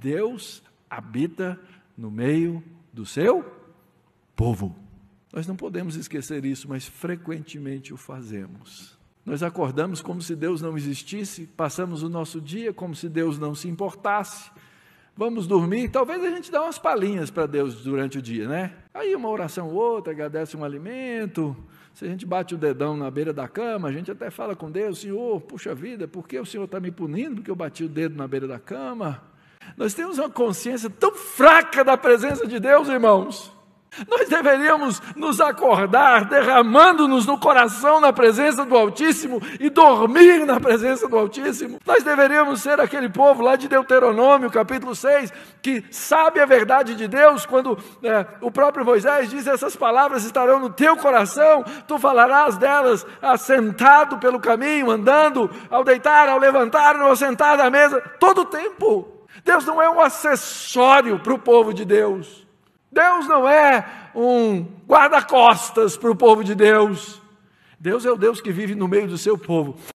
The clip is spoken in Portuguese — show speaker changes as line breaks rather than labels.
Deus habita no meio do seu povo. Nós não podemos esquecer isso, mas frequentemente o fazemos. Nós acordamos como se Deus não existisse, passamos o nosso dia como se Deus não se importasse. Vamos dormir, talvez a gente dê umas palhinhas para Deus durante o dia, né? Aí uma oração ou outra, agradece um alimento. Se a gente bate o dedão na beira da cama, a gente até fala com Deus, Senhor, puxa vida, por que o Senhor está me punindo porque eu bati o dedo na beira da cama? Nós temos uma consciência tão fraca da presença de Deus, irmãos. Nós deveríamos nos acordar derramando-nos no coração na presença do Altíssimo e dormir na presença do Altíssimo. Nós deveríamos ser aquele povo lá de Deuteronômio, capítulo 6, que sabe a verdade de Deus quando é, o próprio Moisés diz: Essas palavras estarão no teu coração, tu falarás delas assentado pelo caminho, andando, ao deitar, ao levantar, ao sentar da mesa, todo o tempo. Deus não é um acessório para o povo de Deus. Deus não é um guarda-costas para o povo de Deus. Deus é o Deus que vive no meio do seu povo.